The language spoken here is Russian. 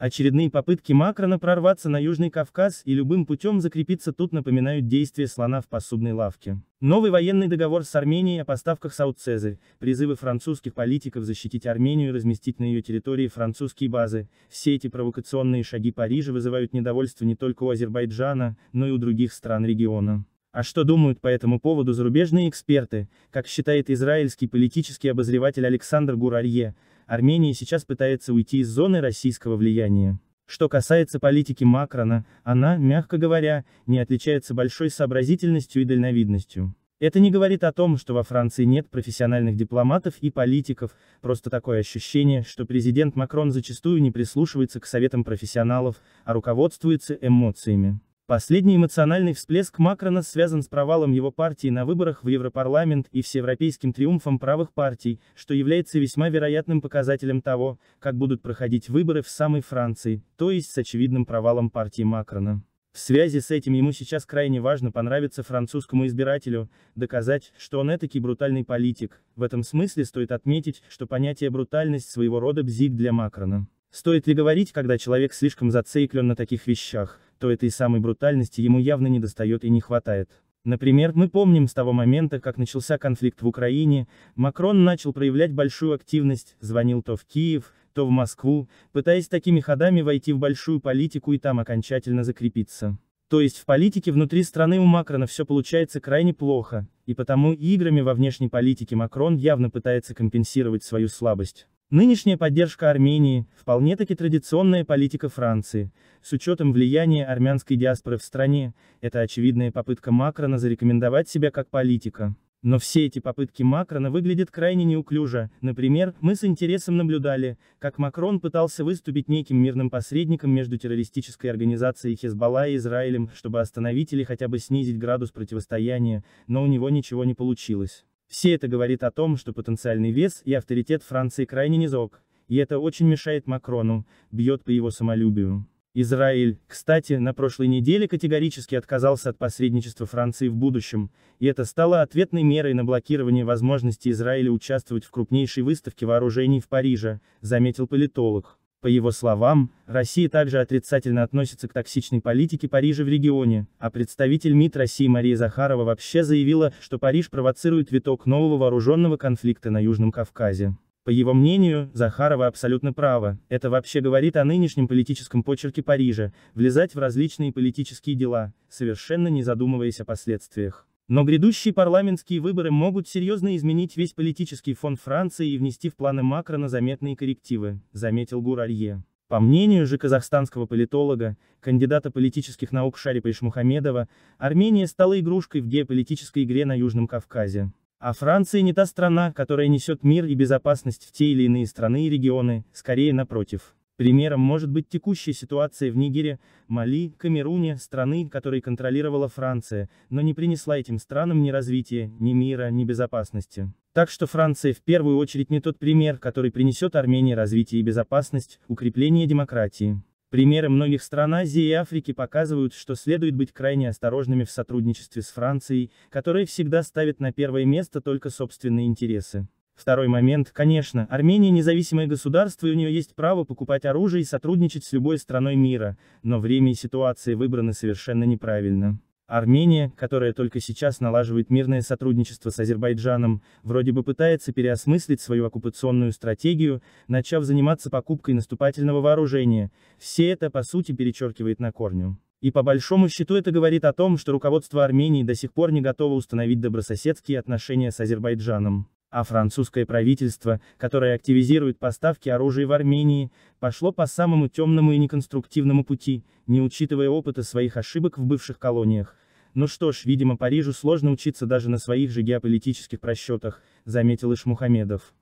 Очередные попытки Макрона прорваться на Южный Кавказ и любым путем закрепиться тут напоминают действия слона в посудной лавке. Новый военный договор с Арменией о поставках Саут-Цезарь, призывы французских политиков защитить Армению и разместить на ее территории французские базы, все эти провокационные шаги Парижа вызывают недовольство не только у Азербайджана, но и у других стран региона. А что думают по этому поводу зарубежные эксперты? Как считает израильский политический обозреватель Александр Гуралье, Армения сейчас пытается уйти из зоны российского влияния. Что касается политики Макрона, она, мягко говоря, не отличается большой сообразительностью и дальновидностью. Это не говорит о том, что во Франции нет профессиональных дипломатов и политиков, просто такое ощущение, что президент Макрон зачастую не прислушивается к советам профессионалов, а руководствуется эмоциями. Последний эмоциональный всплеск Макрона связан с провалом его партии на выборах в Европарламент и всеевропейским триумфом правых партий, что является весьма вероятным показателем того, как будут проходить выборы в самой Франции, то есть с очевидным провалом партии Макрона. В связи с этим ему сейчас крайне важно понравиться французскому избирателю, доказать, что он этакий брутальный политик. В этом смысле стоит отметить, что понятие брутальность своего рода бзик для Макрона. Стоит ли говорить, когда человек слишком зациклен на таких вещах, то этой самой брутальности ему явно недостает и не хватает. Например, мы помним с того момента, как начался конфликт в Украине, Макрон начал проявлять большую активность, звонил то в Киев, то в Москву, пытаясь такими ходами войти в большую политику и там окончательно закрепиться. То есть в политике внутри страны у Макрона все получается крайне плохо, и потому играми во внешней политике Макрон явно пытается компенсировать свою слабость. Нынешняя поддержка Армении – вполне-таки традиционная политика Франции, с учетом влияния армянской диаспоры в стране, это очевидная попытка Макрона зарекомендовать себя как политика. Но все эти попытки Макрона выглядят крайне неуклюже, например, мы с интересом наблюдали, как Макрон пытался выступить неким мирным посредником между террористической организацией Хезбалла и Израилем, чтобы остановить или хотя бы снизить градус противостояния, но у него ничего не получилось. Все это говорит о том, что потенциальный вес и авторитет Франции крайне низок, и это очень мешает Макрону, бьет по его самолюбию. Израиль, кстати, на прошлой неделе категорически отказался от посредничества Франции в будущем, и это стало ответной мерой на блокирование возможности Израиля участвовать в крупнейшей выставке вооружений в Париже, заметил политолог. По его словам, Россия также отрицательно относится к токсичной политике Парижа в регионе, а представитель МИД России Мария Захарова вообще заявила, что Париж провоцирует виток нового вооруженного конфликта на Южном Кавказе. По его мнению, Захарова абсолютно права, это вообще говорит о нынешнем политическом почерке Парижа, влезать в различные политические дела, совершенно не задумываясь о последствиях. Но грядущие парламентские выборы могут серьезно изменить весь политический фон Франции и внести в планы Макрона заметные коррективы, заметил Гуралье. По мнению же казахстанского политолога, кандидата политических наук Шарипа Ишмухамедова, Армения стала игрушкой в геополитической игре на Южном Кавказе. А Франция не та страна, которая несет мир и безопасность в те или иные страны и регионы, скорее напротив. Примером может быть текущая ситуация в Нигере, Мали, Камеруне, страны, которые контролировала Франция, но не принесла этим странам ни развития, ни мира, ни безопасности. Так что Франция в первую очередь не тот пример, который принесет Армении развитие и безопасность, укрепление демократии. Примеры многих стран Азии и Африки показывают, что следует быть крайне осторожными в сотрудничестве с Францией, которая всегда ставит на первое место только собственные интересы. Второй момент, конечно, Армения независимое государство и у нее есть право покупать оружие и сотрудничать с любой страной мира, но время и ситуации выбраны совершенно неправильно. Армения, которая только сейчас налаживает мирное сотрудничество с Азербайджаном, вроде бы пытается переосмыслить свою оккупационную стратегию, начав заниматься покупкой наступательного вооружения, все это по сути перечеркивает на корню. И по большому счету это говорит о том, что руководство Армении до сих пор не готово установить добрососедские отношения с Азербайджаном а французское правительство, которое активизирует поставки оружия в Армении, пошло по самому темному и неконструктивному пути, не учитывая опыта своих ошибок в бывших колониях. Ну что ж, видимо, Парижу сложно учиться даже на своих же геополитических просчетах, заметил Ишмухамедов.